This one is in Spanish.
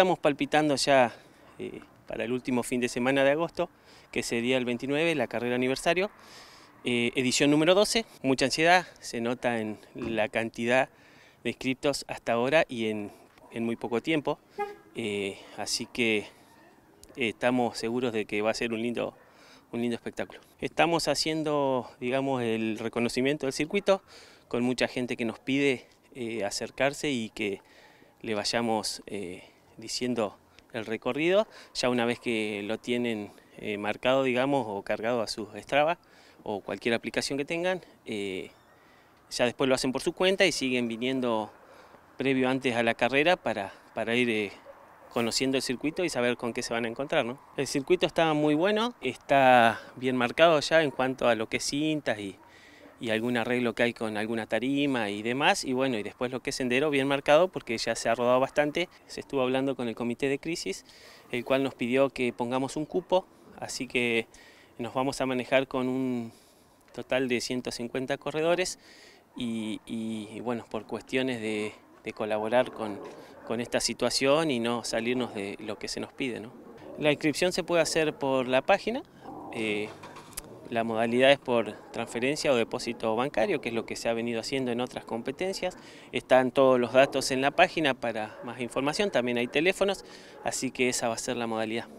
estamos palpitando ya eh, para el último fin de semana de agosto, que sería el 29, la carrera aniversario, eh, edición número 12. Mucha ansiedad, se nota en la cantidad de inscriptos hasta ahora y en, muy poco tiempo. Eh, así que estamos seguros de que va a ser un lindo, un lindo espectáculo. Estamos haciendo, digamos, el reconocimiento del circuito con mucha gente que nos pide acercarse y que le vayamos diciendo el recorrido, ya una vez que lo tienen eh, marcado, digamos, o cargado a su Strava o cualquier aplicación que tengan, eh, ya después lo hacen por su cuenta y siguen viniendo previo antes a la carrera para, para ir eh, conociendo el circuito y saber con qué se van a encontrar. El circuito está muy bueno, está bien marcado ya en cuanto a lo que es cintas y, y algún arreglo que hay con alguna tarima y demás, y bueno, y después lo que es sendero bien marcado porque ya se ha rodado bastante. Se estuvo hablando con el comité de crisis, el cual nos pidió que pongamos un cupo, así que nos vamos a manejar con un total de 150 corredores y, bueno, por cuestiones de, colaborar con, esta situación y no salirnos de lo que se nos pide. ¿no? La inscripción se puede hacer por la página, eh, la modalidad es por transferencia o depósito bancario, que es lo que se ha venido haciendo en otras competencias. Están todos los datos en la página para más información, también hay teléfonos, así que esa va a ser la modalidad.